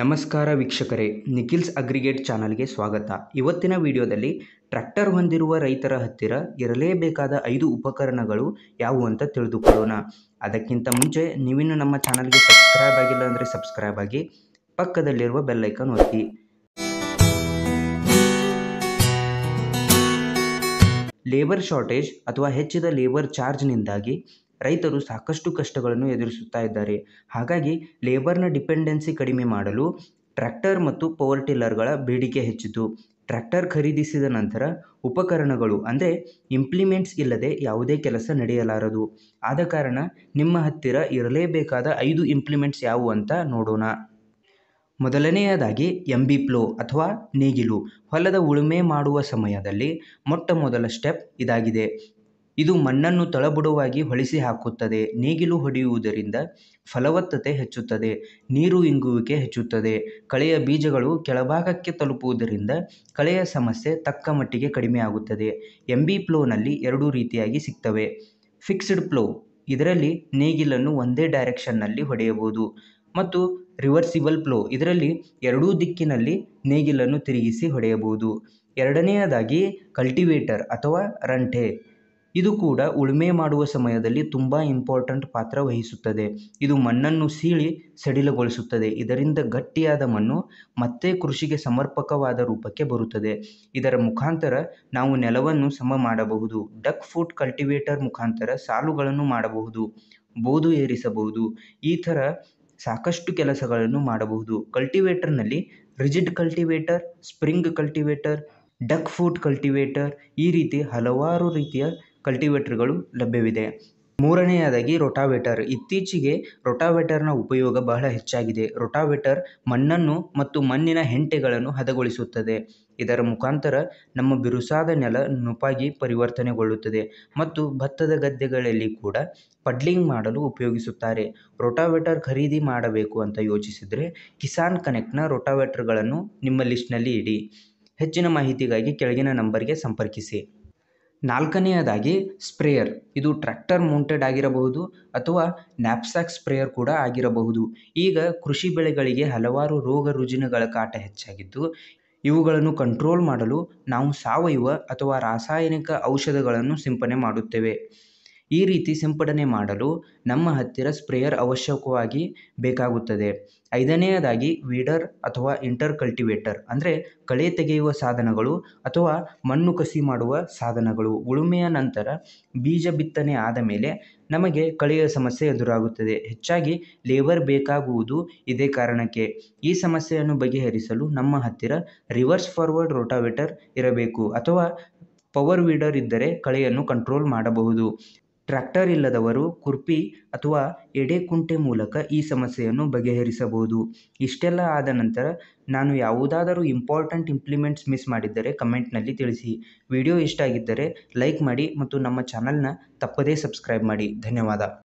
ನಮಸ್ಕಾರ ವೀಕ್ಷಕರೇ ನಿಖಿಲ್ಸ್ ಅಗ್ರಿಗೇಟ್ ಚಾನಲ್ಗೆ ಸ್ವಾಗತ ಇವತ್ತಿನ ವಿಡಿಯೋದಲ್ಲಿ ಟ್ರ್ಯಾಕ್ಟರ್ ಹೊಂದಿರುವ ರೈತರ ಹತ್ತಿರ ಇರಲೇಬೇಕಾದ ಐದು ಉಪಕರಣಗಳು ಯಾವುವು ಅಂತ ತಿಳಿದುಕೊಳ್ಳೋಣ ಅದಕ್ಕಿಂತ ಮುಂಚೆ ನೀವಿನ್ನು ನಮ್ಮ ಚಾನಲ್ಗೆ ಸಬ್ಸ್ಕ್ರೈಬ್ ಆಗಿಲ್ಲ ಅಂದರೆ ಸಬ್ಸ್ಕ್ರೈಬ್ ಆಗಿ ಪಕ್ಕದಲ್ಲಿರುವ ಬೆಲ್ಲೈಕನ್ ಒತ್ತಿ ಲೇಬರ್ ಶಾರ್ಟೇಜ್ ಅಥವಾ ಹೆಚ್ಚಿದ ಲೇಬರ್ ಚಾರ್ಜ್ನಿಂದಾಗಿ ರೈತರು ಸಾಕಷ್ಟು ಕಷ್ಟಗಳನ್ನು ಎದುರಿಸುತ್ತಾ ಇದ್ದಾರೆ ಹಾಗಾಗಿ ಲೇಬರ್ನ ಡಿಪೆಂಡೆನ್ಸಿ ಕಡಿಮೆ ಮಾಡಲು ಟ್ರ್ಯಾಕ್ಟರ್ ಮತ್ತು ಪವರ್ ಟಿಲ್ಲರ್ಗಳ ಬೇಡಿಕೆ ಹೆಚ್ಚಿತು ಟ್ರ್ಯಾಕ್ಟರ್ ಖರೀದಿಸಿದ ನಂತರ ಉಪಕರಣಗಳು ಅಂದರೆ ಇಂಪ್ಲಿಮೆಂಟ್ಸ್ ಇಲ್ಲದೆ ಯಾವುದೇ ಕೆಲಸ ನಡೆಯಲಾರದು ಆದ ಕಾರಣ ನಿಮ್ಮ ಹತ್ತಿರ ಇರಲೇಬೇಕಾದ ಐದು ಇಂಪ್ಲಿಮೆಂಟ್ಸ್ ಯಾವುವು ಅಂತ ನೋಡೋಣ ಮೊದಲನೆಯದಾಗಿ ಪ್ಲೋ ಅಥವಾ ನೇಗಿಲು ಹೊಲದ ಉಳುಮೆ ಮಾಡುವ ಸಮಯದಲ್ಲಿ ಮೊಟ್ಟ ಮೊದಲ ಸ್ಟೆಪ್ ಇದಾಗಿದೆ ಇದು ಮಣ್ಣನ್ನು ತಳಬುಡವಾಗಿ ಹೊಳಿಸಿ ಹಾಕುತ್ತದೆ ನೇಗಿಲು ಹೊಡೆಯುವುದರಿಂದ ಫಲವತ್ತತೆ ಹೆಚ್ಚುತ್ತದೆ ನೀರು ಇಂಗುವಿಕೆ ಹೆಚ್ಚುತ್ತದೆ ಕಳೆಯ ಬೀಜಗಳು ಕೆಳಭಾಗಕ್ಕೆ ತಲುಪುವುದರಿಂದ ಕಳೆಯ ಸಮಸ್ಯೆ ತಕ್ಕ ಮಟ್ಟಿಗೆ ಕಡಿಮೆಯಾಗುತ್ತದೆ ಎಂಬಿ ಬಿ ಪ್ಲೋನಲ್ಲಿ ಎರಡು ರೀತಿಯಾಗಿ ಸಿಗ್ತವೆ ಫಿಕ್ಸ್ಡ್ ಪ್ಲೋ ಇದರಲ್ಲಿ ನೇಗಿಲನ್ನು ಒಂದೇ ಡೈರೆಕ್ಷನ್ನಲ್ಲಿ ಹೊಡೆಯಬಹುದು ಮತ್ತು ರಿವರ್ಸಿಬಲ್ ಪ್ಲೋ ಇದರಲ್ಲಿ ಎರಡೂ ದಿಕ್ಕಿನಲ್ಲಿ ನೇಗಿಲನ್ನು ತಿರುಗಿಸಿ ಹೊಡೆಯಬಹುದು ಎರಡನೆಯದಾಗಿ ಕಲ್ಟಿವೇಟರ್ ಅಥವಾ ರಂಟೆ ಇದು ಕೂಡ ಉಳುಮೆ ಮಾಡುವ ಸಮಯದಲ್ಲಿ ತುಂಬ ಇಂಪಾರ್ಟೆಂಟ್ ಪಾತ್ರ ವಹಿಸುತ್ತದೆ ಇದು ಮಣ್ಣನ್ನು ಸೀಳಿ ಸಡಿಲಗೊಳಿಸುತ್ತದೆ ಇದರಿಂದ ಗಟ್ಟಿಯಾದ ಮಣ್ಣು ಮತ್ತೆ ಕೃಷಿಗೆ ಸಮರ್ಪಕವಾದ ರೂಪಕ್ಕೆ ಬರುತ್ತದೆ ಇದರ ಮುಖಾಂತರ ನಾವು ನೆಲವನ್ನು ಸಮ ಮಾಡಬಹುದು ಡಕ್ ಫುಟ್ ಕಲ್ಟಿವೇಟರ್ ಮುಖಾಂತರ ಸಾಲುಗಳನ್ನು ಮಾಡಬಹುದು ಬೋದು ಏರಿಸಬಹುದು ಈ ಥರ ಸಾಕಷ್ಟು ಕೆಲಸಗಳನ್ನು ಮಾಡಬಹುದು ಕಲ್ಟಿವೇಟರ್ನಲ್ಲಿ rigid cultivator spring cultivator duck foot cultivator ಈ ರೀತಿ ಹಲವಾರು ರೀತಿಯ ಕಲ್ಟಿವೇಟರ್ಗಳು ಲಭ್ಯವಿದೆ ಮೂರನೆಯದಾಗಿ ರೋಟಾವೇಟರ್ ಇತ್ತೀಚೆಗೆ ರೋಟಾವೇಟರ್ನ ಉಪಯೋಗ ಬಹಳ ಹೆಚ್ಚಾಗಿದೆ ರೋಟಾವೇಟರ್ ಮಣ್ಣನ್ನು ಮತ್ತು ಮಣ್ಣಿನ ಹೆಂಟೆಗಳನ್ನು ಹದಗೊಳಿಸುತ್ತದೆ ಇದರ ಮುಖಾಂತರ ನಮ್ಮ ಬಿರುಸಾದ ನೆಲ ನುಪಾಗಿ ಪರಿವರ್ತನೆಗೊಳ್ಳುತ್ತದೆ ಮತ್ತು ಭತ್ತದ ಗದ್ದೆಗಳಲ್ಲಿ ಕೂಡ ಪಡ್ಲಿಂಗ್ ಮಾಡಲು ಉಪಯೋಗಿಸುತ್ತಾರೆ ರೋಟಾವೇಟರ್ ಖರೀದಿ ಮಾಡಬೇಕು ಅಂತ ಯೋಚಿಸಿದರೆ ಕಿಸಾನ್ ಕನೆಕ್ಟ್ನ ರೋಟಾವೇಟರ್ಗಳನ್ನು ನಿಮ್ಮ ಲಿಸ್ಟ್ನಲ್ಲಿ ಇಡಿ ಹೆಚ್ಚಿನ ಮಾಹಿತಿಗಾಗಿ ಕೆಳಗಿನ ನಂಬರ್ಗೆ ಸಂಪರ್ಕಿಸಿ ನಾಲ್ಕನೆಯದಾಗಿ ಸ್ಪ್ರೇಯರ್ ಇದು ಟ್ರ್ಯಾಕ್ಟರ್ ಮೌಂಟೆಡ್ ಆಗಿರಬಹುದು ಅಥವಾ ನ್ಯಾಪ್ಸಾಕ್ ಸ್ಪ್ರೇಯರ್ ಕೂಡ ಆಗಿರಬಹುದು ಈಗ ಕೃಷಿ ಬೆಳೆಗಳಿಗೆ ಹಲವಾರು ರೋಗ ರುಜಿನಗಳ ಕಾಟ ಹೆಚ್ಚಾಗಿದ್ದು ಇವುಗಳನ್ನು ಕಂಟ್ರೋಲ್ ಮಾಡಲು ನಾವು ಸಾವಯವ ಅಥವಾ ರಾಸಾಯನಿಕ ಔಷಧಗಳನ್ನು ಸಿಂಪಡಣೆ ಮಾಡುತ್ತೇವೆ ಈ ರೀತಿ ಸಿಂಪಡಣೆ ಮಾಡಲು ನಮ್ಮ ಹತ್ತಿರ ಸ್ಪ್ರೇಯರ್ ಅವಶ್ಯಕವಾಗಿ ಬೇಕಾಗುತ್ತದೆ ಐದನೆಯದಾಗಿ ವೀಡರ್ ಅಥವಾ ಇಂಟರ್ ಕಲ್ಟಿವೇಟರ್ ಅಂದರೆ ಕಳೆ ತೆಗೆಯುವ ಸಾಧನಗಳು ಅಥವಾ ಮಣ್ಣು ಕಸಿ ಮಾಡುವ ಸಾಧನಗಳು ಉಳುಮೆಯ ನಂತರ ಬೀಜ ಬಿತ್ತನೆ ಆದ ಮೇಲೆ ನಮಗೆ ಕಳೆಯ ಸಮಸ್ಯೆ ಎದುರಾಗುತ್ತದೆ ಹೆಚ್ಚಾಗಿ ಲೇಬರ್ ಬೇಕಾಗುವುದು ಇದೇ ಕಾರಣಕ್ಕೆ ಈ ಸಮಸ್ಯೆಯನ್ನು ಬಗೆಹರಿಸಲು ನಮ್ಮ ಹತ್ತಿರ ರಿವರ್ಸ್ ಫಾರ್ವರ್ಡ್ ರೋಟಾವೇಟರ್ ಇರಬೇಕು ಅಥವಾ ಪವರ್ ವೀಡರ್ ಇದ್ದರೆ ಕಳೆಯನ್ನು ಕಂಟ್ರೋಲ್ ಮಾಡಬಹುದು ಟ್ರ್ಯಾಕ್ಟರ್ ಇಲ್ಲದವರು ಕುರ್ಪಿ ಅಥವಾ ಎಡೆಕುಂಟೆ ಮೂಲಕ ಈ ಸಮಸ್ಯೆಯನ್ನು ಬಗೆಹರಿಸಬಹುದು ಇಷ್ಟೆಲ್ಲ ಆದ ನಂತರ ನಾನು ಯಾವುದಾದರೂ ಇಂಪಾರ್ಟೆಂಟ್ ಇಂಪ್ಲಿಮೆಂಟ್ಸ್ ಮಿಸ್ ಮಾಡಿದ್ದರೆ ಕಮೆಂಟ್ನಲ್ಲಿ ತಿಳಿಸಿ ವಿಡಿಯೋ ಇಷ್ಟ ಆಗಿದ್ದರೆ ಲೈಕ್ ಮಾಡಿ ಮತ್ತು ನಮ್ಮ ಚಾನಲ್ನ ತಪ್ಪದೇ ಸಬ್ಸ್ಕ್ರೈಬ್ ಮಾಡಿ ಧನ್ಯವಾದ